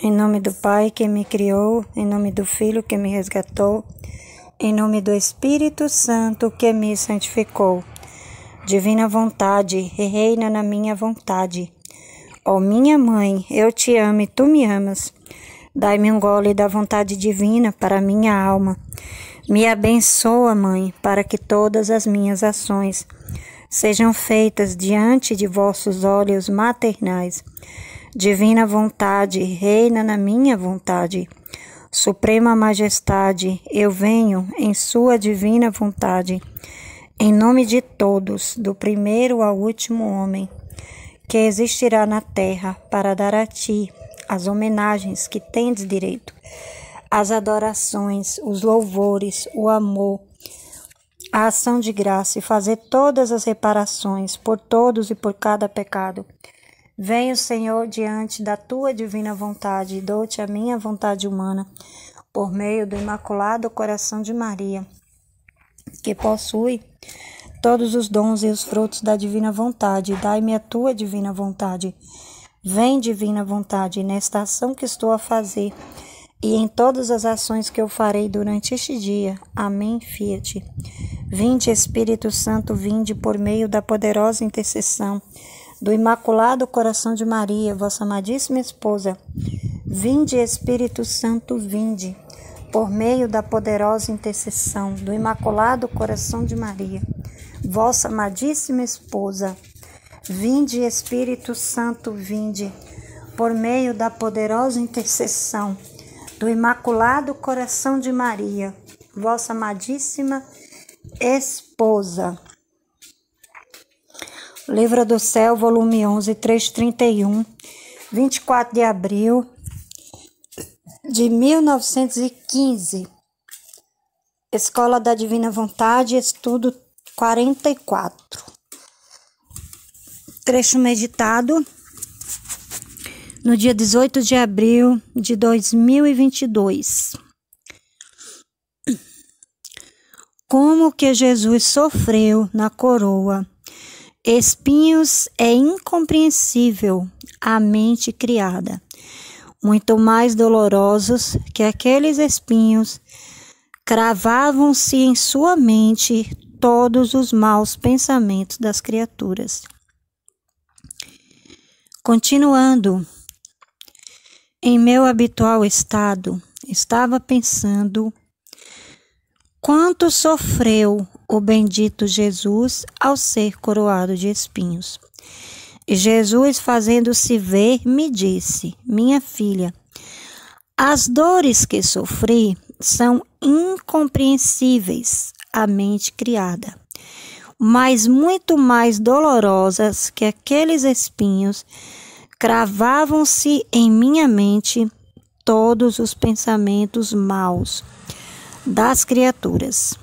Em nome do Pai que me criou, em nome do Filho que me resgatou, em nome do Espírito Santo que me santificou. Divina vontade, reina na minha vontade. Ó oh, minha mãe, eu te amo e tu me amas. Dai-me um gole da vontade divina para minha alma. Me abençoa, mãe, para que todas as minhas ações sejam feitas diante de vossos olhos maternais Divina vontade, reina na minha vontade. Suprema Majestade, eu venho em Sua divina vontade, em nome de todos, do primeiro ao último homem, que existirá na terra, para dar a Ti as homenagens que tens direito, as adorações, os louvores, o amor, a ação de graça e fazer todas as reparações por todos e por cada pecado. Venho, Senhor, diante da tua divina vontade e dou-te a minha vontade humana, por meio do Imaculado Coração de Maria, que possui todos os dons e os frutos da divina vontade. Dai-me a tua divina vontade. Vem, divina vontade, nesta ação que estou a fazer e em todas as ações que eu farei durante este dia. Amém. Fia-te. Vinde, Espírito Santo, vinde por meio da poderosa intercessão do Imaculado Coração de Maria, vossa amadíssima esposa. Vinde, Espírito Santo, vinde, por meio da poderosa intercessão do Imaculado Coração de Maria, vossa amadíssima esposa. Vinde, Espírito Santo, vinde, por meio da poderosa intercessão do Imaculado Coração de Maria, vossa amadíssima esposa. Livro do Céu, volume 11, 331, 24 de abril de 1915. Escola da Divina Vontade, estudo 44. Trecho meditado no dia 18 de abril de 2022. Como que Jesus sofreu na coroa Espinhos é incompreensível à mente criada, muito mais dolorosos que aqueles espinhos cravavam-se em sua mente todos os maus pensamentos das criaturas. Continuando, em meu habitual estado, estava pensando quanto sofreu o bendito Jesus ao ser coroado de espinhos. Jesus, fazendo-se ver, me disse: Minha filha, as dores que sofri são incompreensíveis à mente criada, mas muito mais dolorosas que aqueles espinhos cravavam-se em minha mente todos os pensamentos maus das criaturas.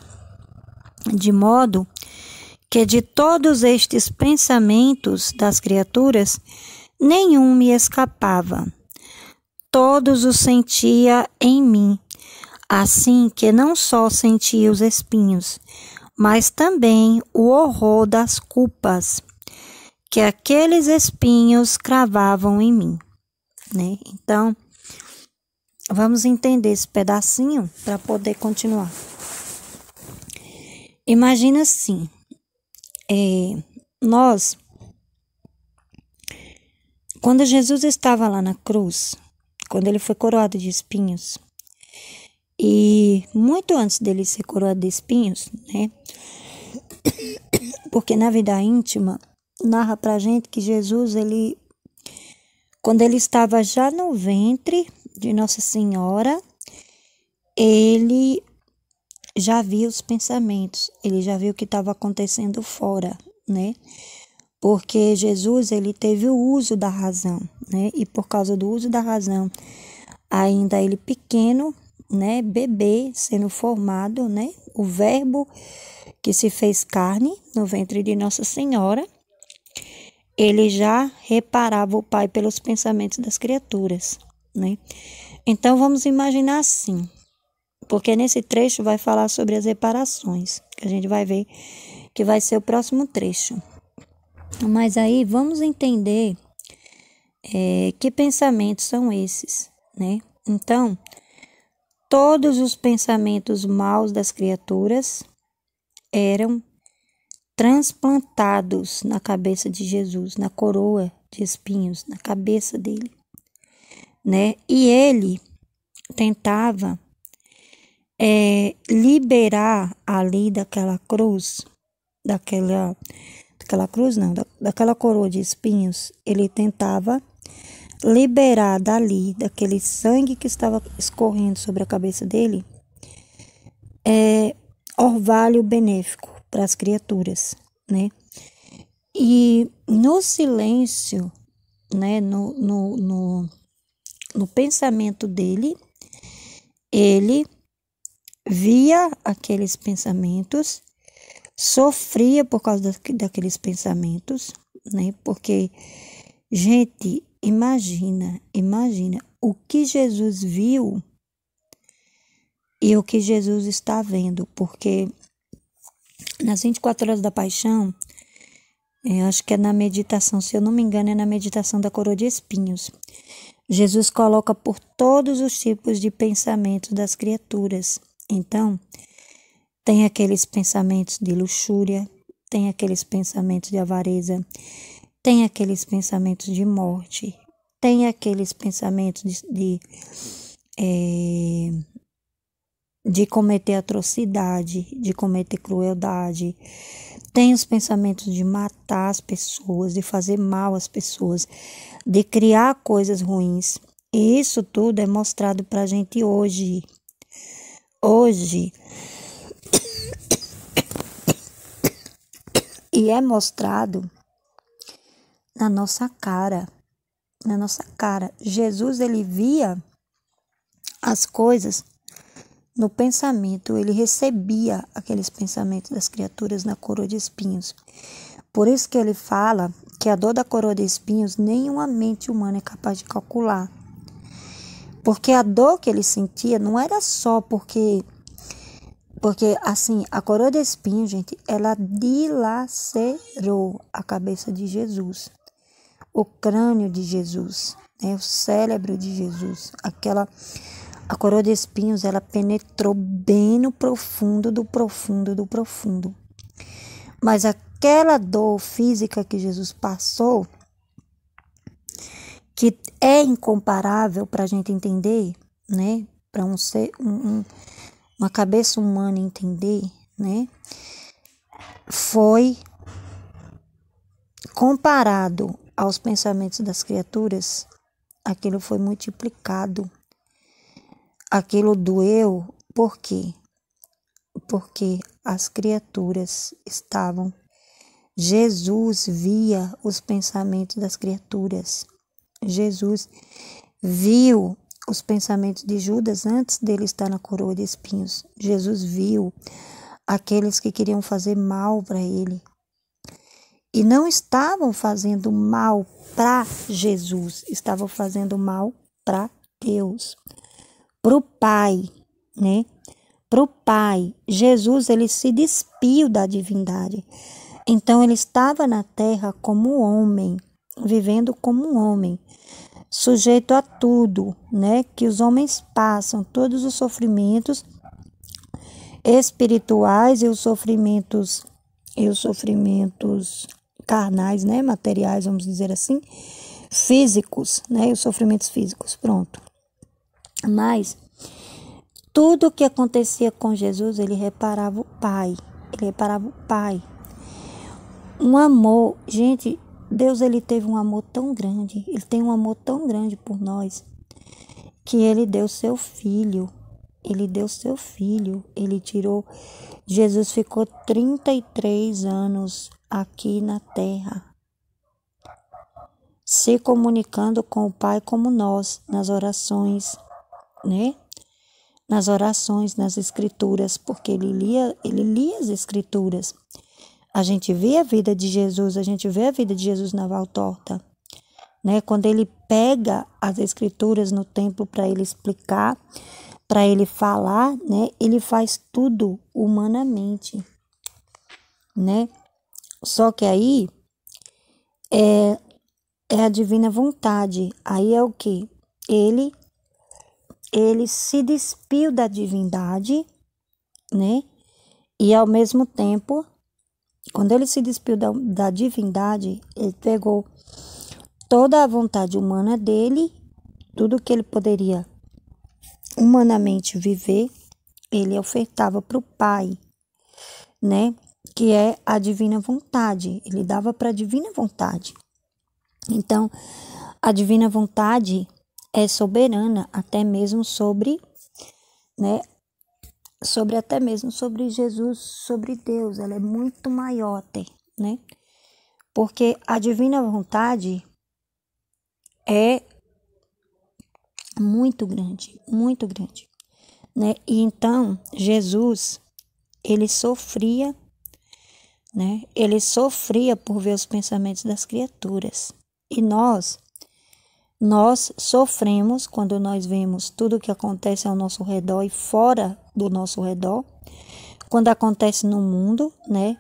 De modo que de todos estes pensamentos das criaturas, nenhum me escapava. Todos os sentia em mim, assim que não só sentia os espinhos, mas também o horror das culpas que aqueles espinhos cravavam em mim. Né? Então, vamos entender esse pedacinho para poder continuar. Imagina assim, é, nós, quando Jesus estava lá na cruz, quando ele foi coroado de espinhos, e muito antes dele ser coroado de espinhos, né? Porque na vida íntima narra pra gente que Jesus, ele quando ele estava já no ventre de Nossa Senhora, ele já via os pensamentos, ele já viu o que estava acontecendo fora, né? Porque Jesus ele teve o uso da razão, né? E por causa do uso da razão, ainda ele pequeno, né, bebê sendo formado, né? O verbo que se fez carne no ventre de Nossa Senhora, ele já reparava o Pai pelos pensamentos das criaturas, né? Então vamos imaginar assim, porque nesse trecho vai falar sobre as reparações, que a gente vai ver que vai ser o próximo trecho. Mas aí vamos entender é, que pensamentos são esses, né? Então, todos os pensamentos maus das criaturas eram transplantados na cabeça de Jesus, na coroa de espinhos, na cabeça dele, né? E ele tentava é, liberar ali daquela cruz, daquela, daquela cruz não, da, daquela coroa de espinhos, ele tentava liberar dali, daquele sangue que estava escorrendo sobre a cabeça dele, é, orvalho benéfico para as criaturas, né? E no silêncio, né, no, no, no, no pensamento dele, ele via aqueles pensamentos, sofria por causa daqueles pensamentos, né? Porque, gente, imagina, imagina o que Jesus viu e o que Jesus está vendo, porque nas 24 horas da paixão, é, eu acho que é na meditação, se eu não me engano, é na meditação da coroa de espinhos. Jesus coloca por todos os tipos de pensamentos das criaturas. Então, tem aqueles pensamentos de luxúria, tem aqueles pensamentos de avareza, tem aqueles pensamentos de morte, tem aqueles pensamentos de, de, é, de cometer atrocidade, de cometer crueldade, tem os pensamentos de matar as pessoas, de fazer mal às pessoas, de criar coisas ruins. E isso tudo é mostrado para a gente hoje, hoje e é mostrado na nossa cara, na nossa cara. Jesus ele via as coisas no pensamento, ele recebia aqueles pensamentos das criaturas na coroa de espinhos. Por isso que ele fala que a dor da coroa de espinhos nenhuma mente humana é capaz de calcular. Porque a dor que ele sentia não era só porque porque assim, a coroa de espinho, gente, ela dilacerou a cabeça de Jesus, o crânio de Jesus, né, o cérebro de Jesus. Aquela a coroa de espinhos, ela penetrou bem no profundo do profundo do profundo. Mas aquela dor física que Jesus passou que é incomparável para a gente entender, né? Para um ser, um, um, uma cabeça humana entender, né? Foi comparado aos pensamentos das criaturas, aquilo foi multiplicado. Aquilo doeu, por quê? Porque as criaturas estavam. Jesus via os pensamentos das criaturas. Jesus viu os pensamentos de Judas antes dele estar na coroa de espinhos. Jesus viu aqueles que queriam fazer mal para ele e não estavam fazendo mal para Jesus, estavam fazendo mal para Deus, para o Pai, né? Para o Pai. Jesus ele se despiu da divindade. Então ele estava na terra como homem vivendo como um homem, sujeito a tudo, né, que os homens passam, todos os sofrimentos espirituais e os sofrimentos e os sofrimentos carnais, né, materiais, vamos dizer assim, físicos, né, os sofrimentos físicos, pronto. Mas tudo o que acontecia com Jesus, ele reparava o Pai, ele reparava o Pai. Um amor, gente, Deus ele teve um amor tão grande, ele tem um amor tão grande por nós, que ele deu seu filho. Ele deu seu filho, ele tirou. Jesus ficou 33 anos aqui na terra, se comunicando com o Pai como nós, nas orações, né? Nas orações, nas escrituras, porque ele lia, ele lia as escrituras. A gente vê a vida de Jesus, a gente vê a vida de Jesus na Valtorta. Né? Quando ele pega as escrituras no templo para ele explicar, para ele falar, né? Ele faz tudo humanamente, né? Só que aí é, é a divina vontade. Aí é o que? Ele ele se despiu da divindade, né? E ao mesmo tempo quando ele se despiu da, da divindade, ele pegou toda a vontade humana dele, tudo que ele poderia humanamente viver, ele ofertava para o Pai, né? Que é a divina vontade. Ele dava para a divina vontade. Então, a divina vontade é soberana até mesmo sobre né, sobre até mesmo sobre Jesus, sobre Deus, ela é muito maior até, né? Porque a divina vontade é muito grande, muito grande, né? E então Jesus, ele sofria, né? Ele sofria por ver os pensamentos das criaturas. E nós nós sofremos quando nós vemos tudo o que acontece ao nosso redor e fora do nosso redor, quando acontece no mundo, né?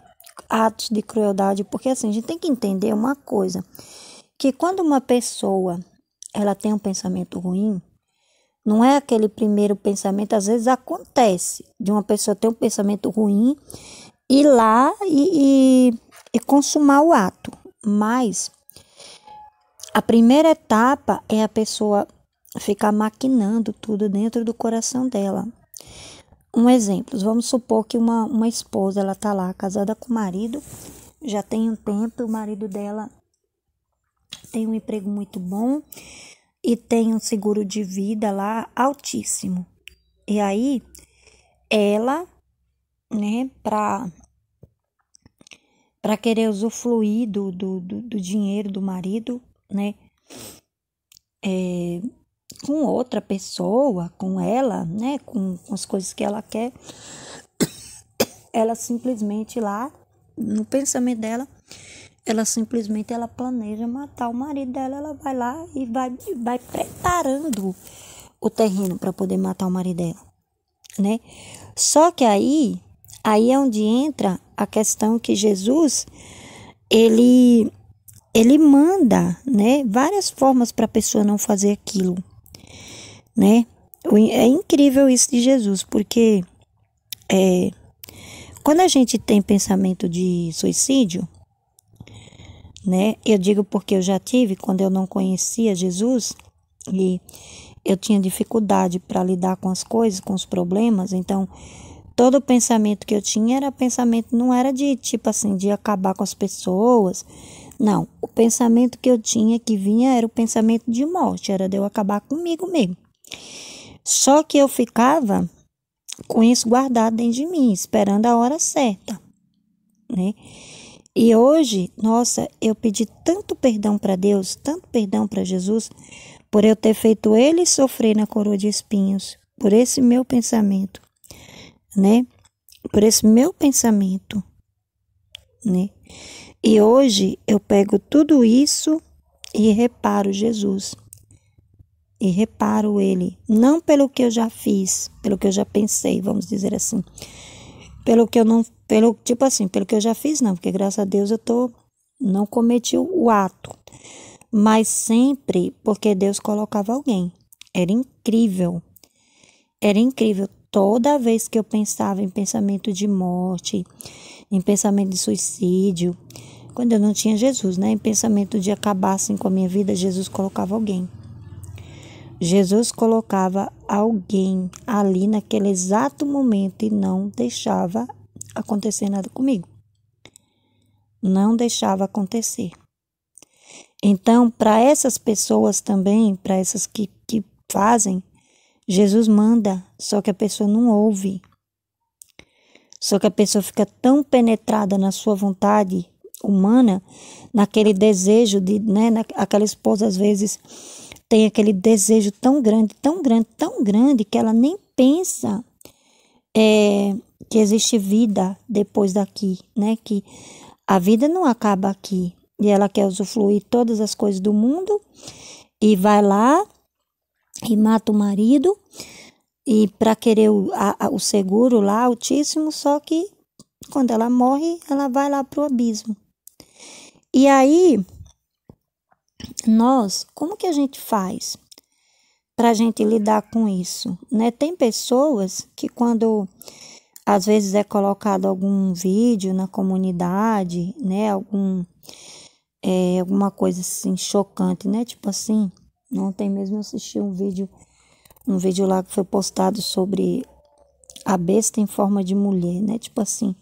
Atos de crueldade, porque assim, a gente tem que entender uma coisa, que quando uma pessoa ela tem um pensamento ruim, não é aquele primeiro pensamento, às vezes acontece de uma pessoa ter um pensamento ruim ir lá e, e, e consumar o ato, mas a primeira etapa é a pessoa ficar maquinando tudo dentro do coração dela um exemplo, vamos supor que uma, uma esposa ela tá lá casada com o marido, já tem um tempo, o marido dela tem um emprego muito bom e tem um seguro de vida lá altíssimo. E aí ela, né, para pra querer usufruir do, do, do, do dinheiro do marido, né? É, com outra pessoa, com ela, né, com, com as coisas que ela quer, ela simplesmente lá, no pensamento dela, ela simplesmente ela planeja matar o marido dela, ela vai lá e vai, vai preparando o terreno para poder matar o marido dela, né? Só que aí, aí é onde entra a questão que Jesus ele ele manda, né, várias formas para a pessoa não fazer aquilo, né? É incrível isso de Jesus, porque é, quando a gente tem pensamento de suicídio, né? Eu digo porque eu já tive quando eu não conhecia Jesus e eu tinha dificuldade para lidar com as coisas, com os problemas, então todo o pensamento que eu tinha era pensamento não era de tipo assim de acabar com as pessoas. Não, o pensamento que eu tinha que vinha era o pensamento de morte, era de eu acabar comigo mesmo. Só que eu ficava com isso guardado dentro de mim, esperando a hora certa, né? E hoje, nossa, eu pedi tanto perdão para Deus, tanto perdão para Jesus, por eu ter feito ele sofrer na coroa de espinhos, por esse meu pensamento, né? Por esse meu pensamento, né? E hoje eu pego tudo isso e reparo Jesus e reparo ele, não pelo que eu já fiz, pelo que eu já pensei, vamos dizer assim. Pelo que eu não, pelo tipo assim, pelo que eu já fiz não, porque graças a Deus eu tô não cometi o ato. Mas sempre porque Deus colocava alguém. Era incrível. Era incrível toda vez que eu pensava em pensamento de morte, em pensamento de suicídio, quando eu não tinha Jesus, né? Em pensamento de acabar assim com a minha vida, Jesus colocava alguém. Jesus colocava alguém ali naquele exato momento e não deixava acontecer nada comigo. Não deixava acontecer. Então, para essas pessoas também, para essas que, que fazem, Jesus manda, só que a pessoa não ouve. Só que a pessoa fica tão penetrada na sua vontade humana, naquele desejo de, né, naquela esposa às vezes tem aquele desejo tão grande, tão grande, tão grande que ela nem pensa é, que existe vida depois daqui, né? Que a vida não acaba aqui e ela quer usufruir todas as coisas do mundo e vai lá e mata o marido e para querer o, a, o seguro lá altíssimo, só que quando ela morre, ela vai lá pro abismo. E aí nós, como que a gente faz para a gente lidar com isso? Né? Tem pessoas que quando às vezes é colocado algum vídeo na comunidade, né? Algum, é, alguma coisa assim chocante, né? Tipo assim, ontem mesmo eu assisti um vídeo, um vídeo lá que foi postado sobre a besta em forma de mulher, né? Tipo assim.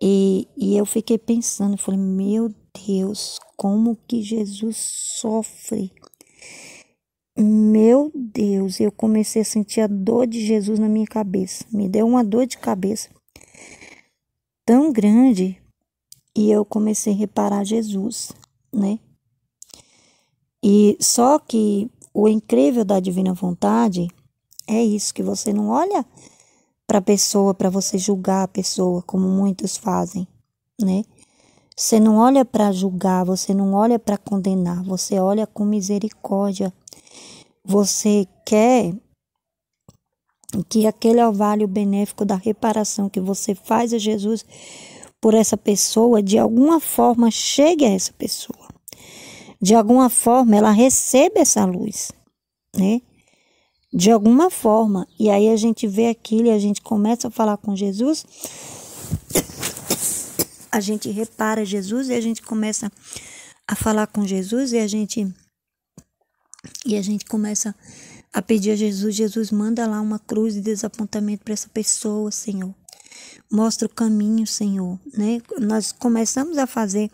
E, e eu fiquei pensando, eu falei, meu Deus, como que Jesus sofre. Meu Deus, eu comecei a sentir a dor de Jesus na minha cabeça. Me deu uma dor de cabeça tão grande e eu comecei a reparar Jesus, né? E só que o incrível da divina vontade é isso que você não olha para a pessoa para você julgar a pessoa como muitos fazem, né? Você não olha para julgar, você não olha para condenar, você olha com misericórdia. Você quer que aquele orvalho benéfico da reparação que você faz a Jesus por essa pessoa, de alguma forma chegue a essa pessoa. De alguma forma ela receba essa luz, né? De alguma forma. E aí a gente vê aquilo e a gente começa a falar com Jesus a gente repara Jesus e a gente começa a falar com Jesus e a gente e a gente começa a pedir a Jesus, Jesus manda lá uma cruz de desapontamento para essa pessoa, Senhor. Mostra o caminho, Senhor, né? Nós começamos a fazer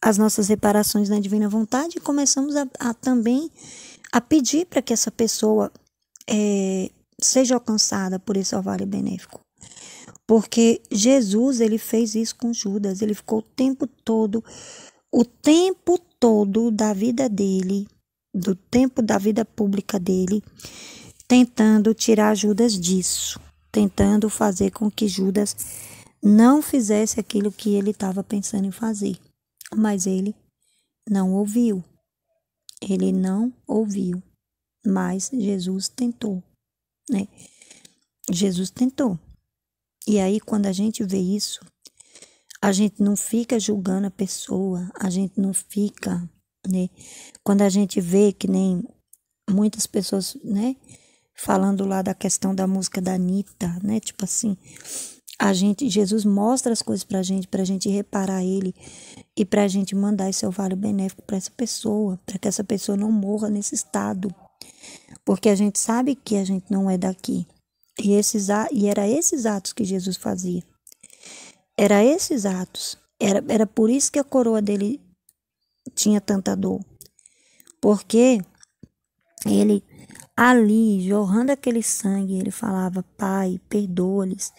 as nossas reparações na divina vontade e começamos a, a também a pedir para que essa pessoa é, seja alcançada por esse orvalho benéfico. Porque Jesus, ele fez isso com Judas, ele ficou o tempo todo, o tempo todo da vida dele, do tempo da vida pública dele, tentando tirar Judas disso, tentando fazer com que Judas não fizesse aquilo que ele estava pensando em fazer. Mas ele não ouviu. Ele não ouviu. Mas Jesus tentou, né? Jesus tentou. E aí, quando a gente vê isso, a gente não fica julgando a pessoa, a gente não fica, né? Quando a gente vê que nem muitas pessoas, né? Falando lá da questão da música da Anitta, né? Tipo assim, a gente, Jesus mostra as coisas pra gente, pra gente reparar ele e pra gente mandar esse vale benéfico para essa pessoa, para que essa pessoa não morra nesse estado. Porque a gente sabe que a gente não é daqui. E, esses, e era esses atos que Jesus fazia. Era esses atos. Era, era por isso que a coroa dele tinha tanta dor. Porque ele ali, jorrando aquele sangue, ele falava: Pai, perdoa-lhes.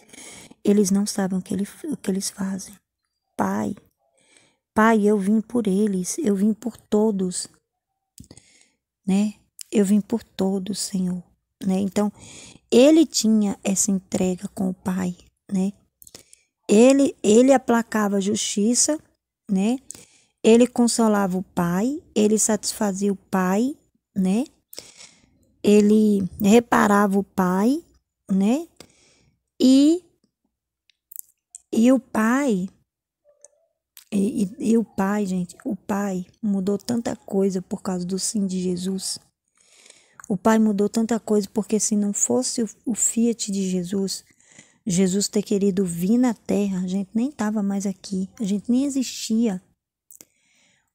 Eles não sabem o que, ele, o que eles fazem. Pai, Pai, eu vim por eles, eu vim por todos, né? Eu vim por todos, Senhor né? Então, ele tinha essa entrega com o Pai, né? Ele ele aplacava a justiça, né? Ele consolava o Pai, ele satisfazia o Pai, né? Ele reparava o Pai, né? E e o Pai e, e, e, o pai, gente, o pai mudou tanta coisa por causa do sim de Jesus, o Pai mudou tanta coisa porque se não fosse o Fiat de Jesus, Jesus ter querido vir na terra, a gente nem estava mais aqui, a gente nem existia.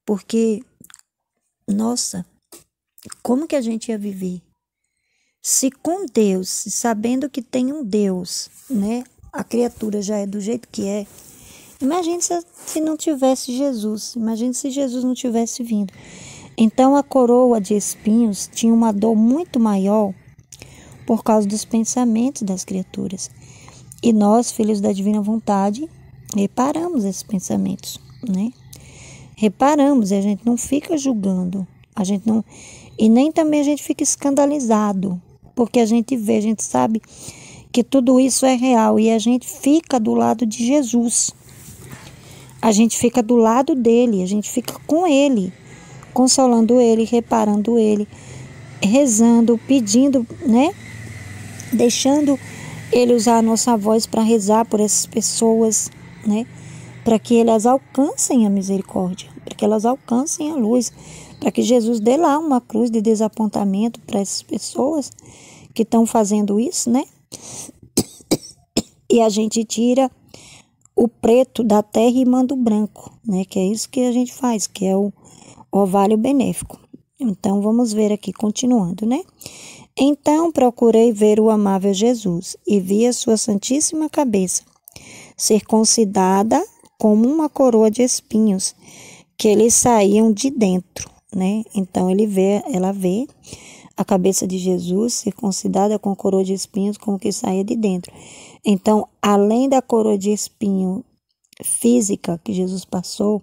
Porque, nossa, como que a gente ia viver? Se com Deus, sabendo que tem um Deus, né? A criatura já é do jeito que é. Imagine se, se não tivesse Jesus, imagine se Jesus não tivesse vindo. Então a coroa de espinhos tinha uma dor muito maior por causa dos pensamentos das criaturas. E nós, filhos da divina vontade, reparamos esses pensamentos, né? Reparamos e a gente não fica julgando, a gente não e nem também a gente fica escandalizado, porque a gente vê, a gente sabe que tudo isso é real e a gente fica do lado de Jesus. A gente fica do lado dele, a gente fica com ele consolando ele, reparando ele, rezando, pedindo, né? Deixando ele usar a nossa voz para rezar por essas pessoas, né? Para que elas alcancem a misericórdia, para que elas alcancem a luz, para que Jesus dê lá uma cruz de desapontamento para essas pessoas que estão fazendo isso, né? E a gente tira o preto da terra e manda o branco, né? Que é isso que a gente faz, que é o ovário benéfico. Então, vamos ver aqui, continuando, né? Então procurei ver o amável Jesus e vi a sua santíssima cabeça circuncidada como uma coroa de espinhos que lhe saíam de dentro, né? Então ele vê, ela vê a cabeça de Jesus circuncidada com coroa de espinhos como que saía de dentro. Então, além da coroa de espinho física que Jesus passou,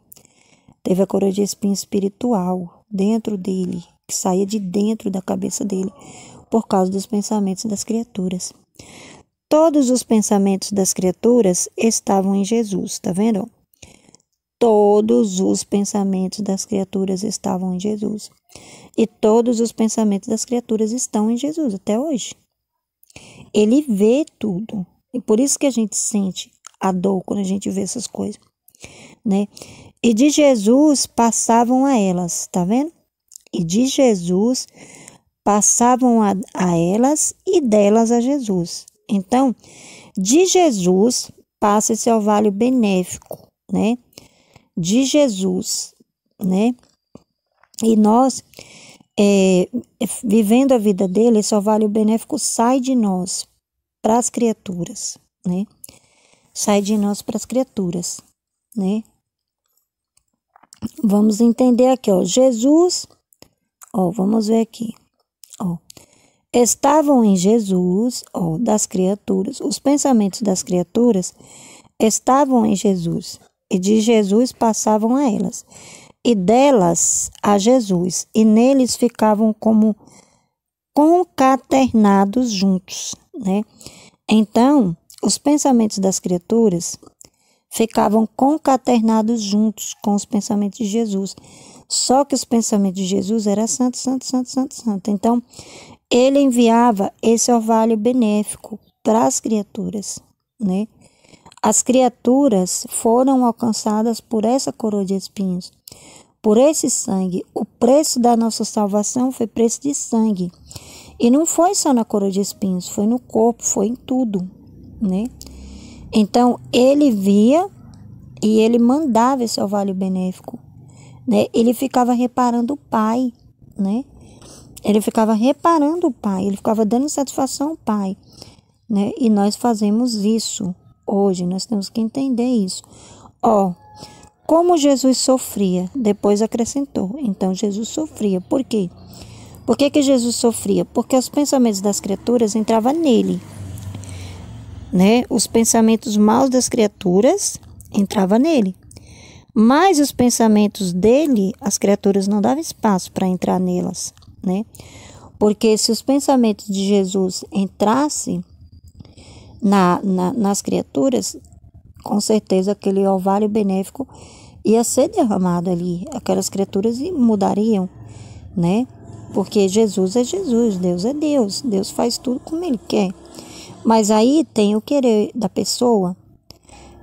Teve a coroa de espinho espiritual dentro dele, que saía de dentro da cabeça dele, por causa dos pensamentos das criaturas. Todos os pensamentos das criaturas estavam em Jesus, tá vendo? Todos os pensamentos das criaturas estavam em Jesus. E todos os pensamentos das criaturas estão em Jesus até hoje. Ele vê tudo. E por isso que a gente sente a dor quando a gente vê essas coisas, né? E de Jesus passavam a elas, tá vendo? E de Jesus passavam a, a elas e delas a Jesus. Então, de Jesus passa esse orvalho benéfico, né? De Jesus, né? E nós, é, é vivendo a vida dele, esse orvalho benéfico sai de nós para as criaturas, né? Sai de nós para as criaturas, né? Vamos entender aqui, ó. Jesus, ó, vamos ver aqui, ó. Estavam em Jesus, ó, das criaturas, os pensamentos das criaturas estavam em Jesus, e de Jesus passavam a elas, e delas a Jesus, e neles ficavam como concaternados juntos, né? Então, os pensamentos das criaturas ficavam concaternados juntos com os pensamentos de Jesus. Só que os pensamentos de Jesus eram santo, santo, santo, santo, santo. Então, ele enviava esse orvalho benéfico para as criaturas, né? As criaturas foram alcançadas por essa coroa de espinhos, por esse sangue. O preço da nossa salvação foi preço de sangue. E não foi só na coroa de espinhos, foi no corpo, foi em tudo, né? Então ele via e ele mandava esse orvalho benéfico, né? Ele ficava reparando o pai, né? Ele ficava reparando o pai, ele ficava dando satisfação ao pai, né? E nós fazemos isso hoje, nós temos que entender isso. Ó, como Jesus sofria, depois acrescentou. Então Jesus sofria, por quê? Por que, que Jesus sofria? Porque os pensamentos das criaturas entravam nele né, os pensamentos maus das criaturas entrava nele. Mas os pensamentos dele, as criaturas não davam espaço para entrar nelas, né? Porque se os pensamentos de Jesus entrassem na, na, nas criaturas, com certeza aquele ovário benéfico ia ser derramado ali, aquelas criaturas mudariam, né? Porque Jesus é Jesus, Deus é Deus, Deus faz tudo como ele quer. Mas aí tem o querer da pessoa,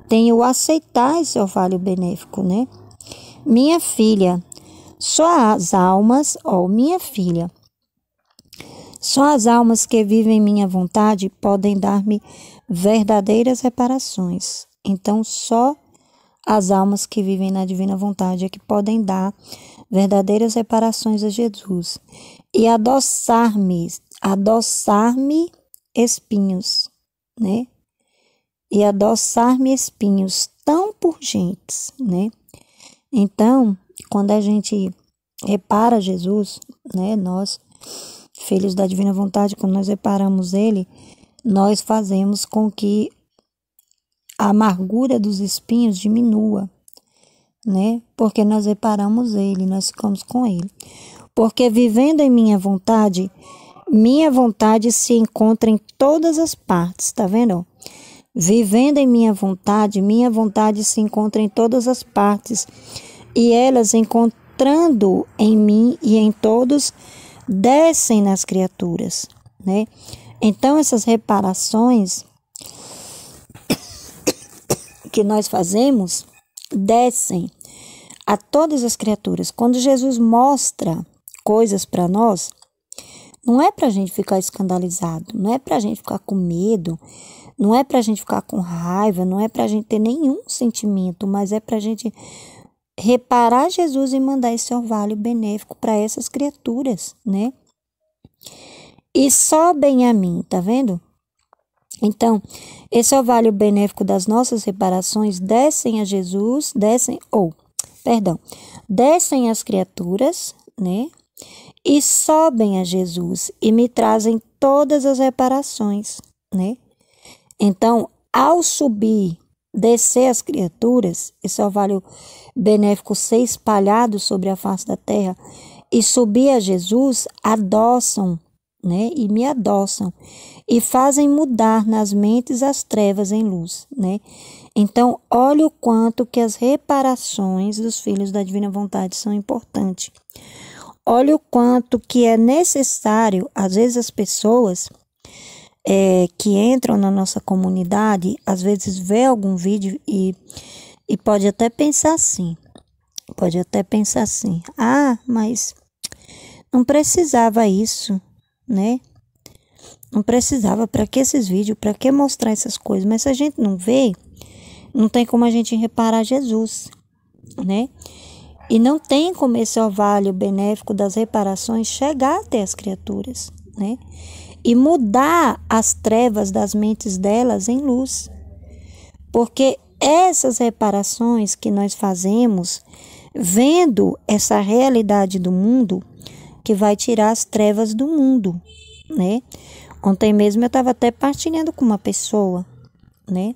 tem o aceitar esse orvalho benéfico, né? Minha filha, só as almas, ó, minha filha, só as almas que vivem minha vontade podem dar-me verdadeiras reparações. Então, só as almas que vivem na divina vontade é que podem dar verdadeiras reparações a Jesus e adoçar-me, adoçar-me espinhos, né? E adoçar-me espinhos tão pungentes, né? Então, quando a gente repara Jesus, né, nós filhos da divina vontade, quando nós reparamos ele, nós fazemos com que a amargura dos espinhos diminua, né? Porque nós reparamos ele, nós ficamos com ele. Porque vivendo em minha vontade, minha vontade se encontra em todas as partes, tá vendo? Vivendo em minha vontade, minha vontade se encontra em todas as partes, e elas encontrando em mim e em todos, descem nas criaturas, né? Então essas reparações que nós fazemos descem a todas as criaturas. Quando Jesus mostra coisas para nós, não é para a gente ficar escandalizado, não é para a gente ficar com medo, não é para a gente ficar com raiva, não é para a gente ter nenhum sentimento, mas é para a gente reparar Jesus e mandar esse orvalho benéfico para essas criaturas, né? E só bem a mim, tá vendo? Então, esse orvalho benéfico das nossas reparações descem a Jesus, descem, ou, perdão, descem as criaturas, né? e sobem a Jesus e me trazem todas as reparações, né? Então, ao subir, descer as criaturas, esse orvalho benéfico ser espalhado sobre a face da terra e subir a Jesus, adoçam, né? E me adoçam e fazem mudar nas mentes as trevas em luz, né? Então, olha o quanto que as reparações dos filhos da divina vontade são importantes. Olha o quanto que é necessário, às vezes as pessoas é, que entram na nossa comunidade, às vezes vê algum vídeo e, e pode até pensar assim, pode até pensar assim, ah, mas não precisava isso, né? Não precisava, para que esses vídeos, para que mostrar essas coisas? Mas se a gente não vê, não tem como a gente reparar Jesus, né? E não tem como esse orvalho benéfico das reparações chegar até as criaturas, né? E mudar as trevas das mentes delas em luz. Porque essas reparações que nós fazemos, vendo essa realidade do mundo, que vai tirar as trevas do mundo, né? Ontem mesmo eu estava até partilhando com uma pessoa, né?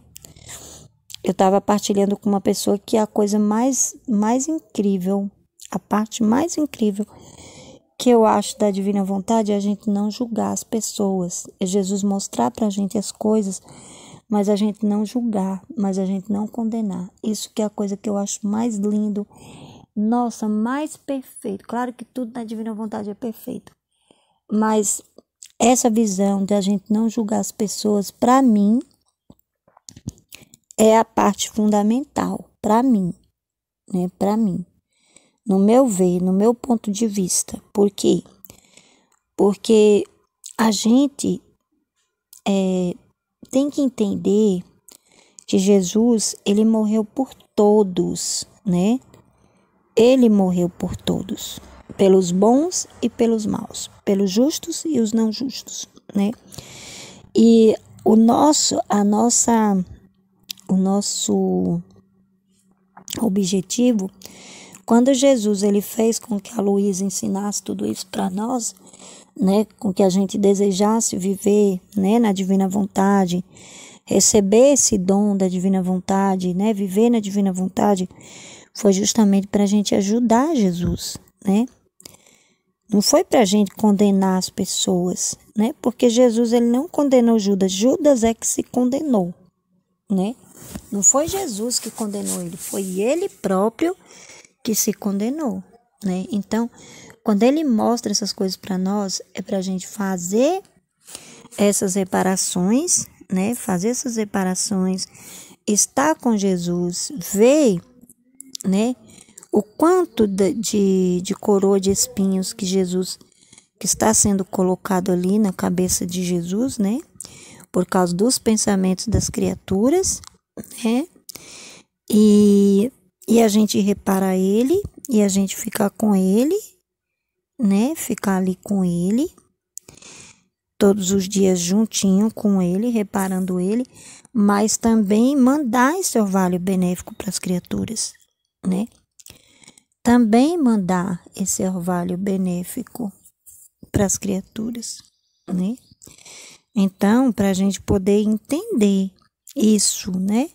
eu estava partilhando com uma pessoa que é a coisa mais, mais incrível, a parte mais incrível que eu acho da divina vontade é a gente não julgar as pessoas, é Jesus mostrar para a gente as coisas, mas a gente não julgar, mas a gente não condenar. Isso que é a coisa que eu acho mais lindo, nossa, mais perfeito. Claro que tudo na divina vontade é perfeito, mas essa visão de a gente não julgar as pessoas, para mim, é a parte fundamental para mim, né? Para mim, no meu ver, no meu ponto de vista. Por quê? Porque a gente é, tem que entender que Jesus ele morreu por todos, né? Ele morreu por todos, pelos bons e pelos maus, pelos justos e os não justos, né? E o nosso, a nossa o nosso objetivo, quando Jesus ele fez com que a Luísa ensinasse tudo isso para nós, né, com que a gente desejasse viver, né, na divina vontade, receber esse dom da divina vontade, né, viver na divina vontade, foi justamente para a gente ajudar Jesus, né? Não foi para a gente condenar as pessoas, né? Porque Jesus ele não condenou Judas, Judas é que se condenou, né? Não foi Jesus que condenou ele, foi ele próprio que se condenou, né? Então, quando ele mostra essas coisas para nós, é para a gente fazer essas reparações, né? Fazer essas reparações, estar com Jesus, ver, né? O quanto de, de, de coroa de espinhos que Jesus, que está sendo colocado ali na cabeça de Jesus, né? Por causa dos pensamentos das criaturas, né? E, e a gente repara ele e a gente fica com ele, né? Ficar ali com ele todos os dias juntinho com ele, reparando ele, mas também mandar esse orvalho benéfico para as criaturas, né? Também mandar esse orvalho benéfico para as criaturas, né? Então, para a gente poder entender isso, né?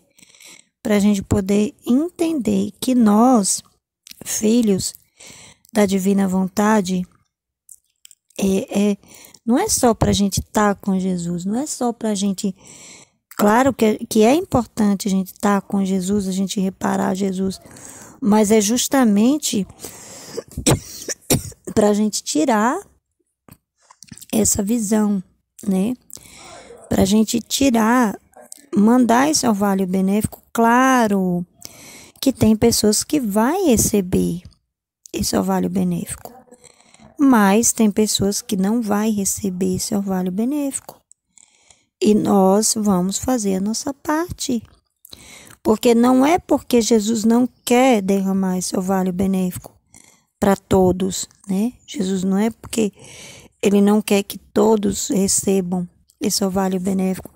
Para a gente poder entender que nós, filhos da divina vontade, é, é não é só para a gente estar tá com Jesus, não é só para a gente. Claro que é, que é importante a gente estar tá com Jesus, a gente reparar Jesus, mas é justamente para a gente tirar essa visão, né? Para a gente tirar mandar esse orvalho Benéfico, claro que tem pessoas que vai receber esse orvalho benéfico, mas tem pessoas que não vai receber esse orvalho benéfico. E nós vamos fazer a nossa parte. Porque não é porque Jesus não quer derramar esse orvalho benéfico para todos, né? Jesus não é porque ele não quer que todos recebam esse orvalho benéfico,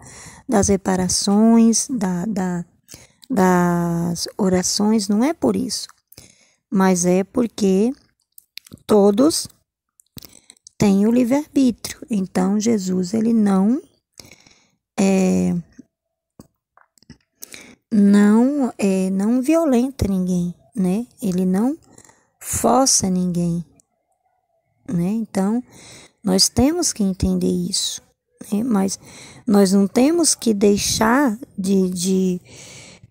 das reparações, da, da, das orações, não é por isso, mas é porque todos têm o livre-arbítrio. Então, Jesus, ele não é, não é, não violenta ninguém, né? Ele não força ninguém, né? Então, nós temos que entender isso né? mas nós não temos que deixar de, de,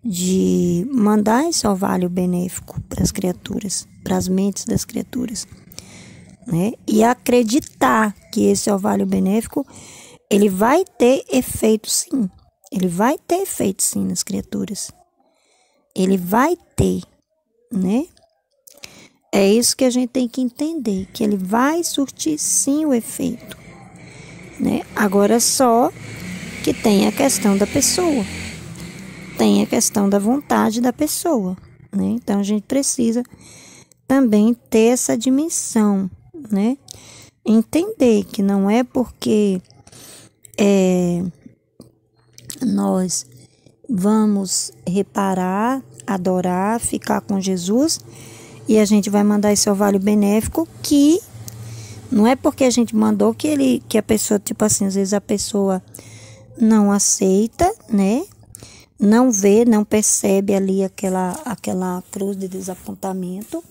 de mandar esse orvalho benéfico para as criaturas, para as mentes das criaturas. Né? E acreditar que esse orvalho benéfico ele vai ter efeito sim. Ele vai ter efeito sim nas criaturas. Ele vai ter, né? É isso que a gente tem que entender, que ele vai surtir sim o efeito. Né? Agora só que tem a questão da pessoa, tem a questão da vontade da pessoa. Né? Então a gente precisa também ter essa dimensão, né? Entender que não é porque é, nós vamos reparar, adorar, ficar com Jesus e a gente vai mandar esse orvalho benéfico que não é porque a gente mandou que ele que a pessoa, tipo assim, às vezes a pessoa não aceita, né? Não vê, não percebe ali aquela aquela cruz de desapontamento,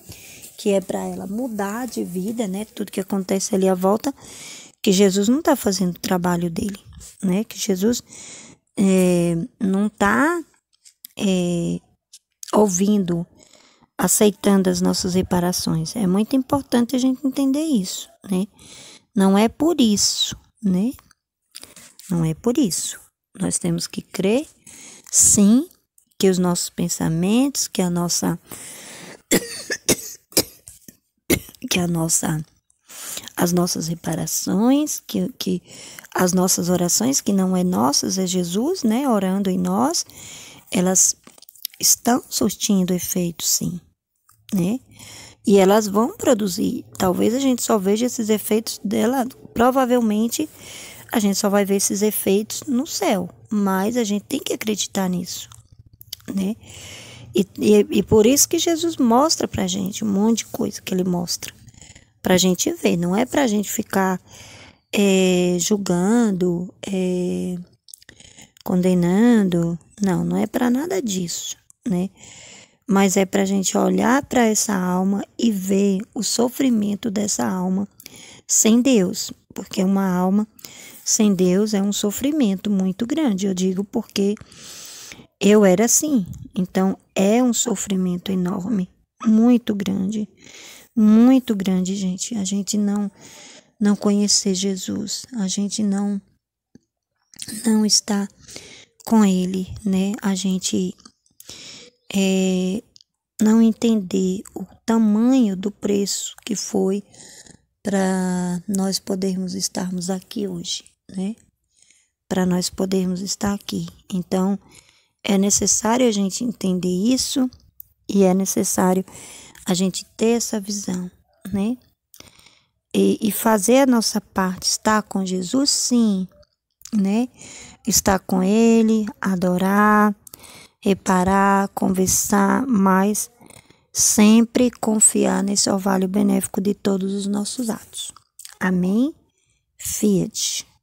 que é para ela mudar de vida, né? Tudo que acontece ali à volta, que Jesus não está fazendo o trabalho dele, né? Que Jesus é, não está é, eh, ouvindo aceitando as nossas reparações. É muito importante a gente entender isso, né? Não é por isso, né? Não é por isso. Nós temos que crer, sim, que os nossos pensamentos, que a nossa que a nossa as nossas reparações, que, que as nossas orações, que não é nossas, é Jesus, né, orando em nós, elas estão surtindo efeito, sim né? E elas vão produzir. Talvez a gente só veja esses efeitos dela, provavelmente a gente só vai ver esses efeitos no céu, mas a gente tem que acreditar nisso, né? E, e, e por isso que Jesus mostra pra gente um monte de coisa que ele mostra pra gente ver, não é pra gente ficar é, julgando, é, condenando, não, não é para nada disso, né? mas é para a gente olhar para essa alma e ver o sofrimento dessa alma sem Deus, porque uma alma sem Deus é um sofrimento muito grande. Eu digo porque eu era assim, então é um sofrimento enorme, muito grande, muito grande, gente. A gente não não conhecer Jesus, a gente não não está com ele, né? A gente é, não entender o tamanho do preço que foi para nós podermos estarmos aqui hoje, né? Para nós podermos estar aqui. Então, é necessário a gente entender isso e é necessário a gente ter essa visão, né? E, e fazer a nossa parte, estar com Jesus, sim, né? Estar com Ele, adorar, reparar, conversar, mas sempre confiar nesse orvalho benéfico de todos os nossos atos. Amém? Fiat.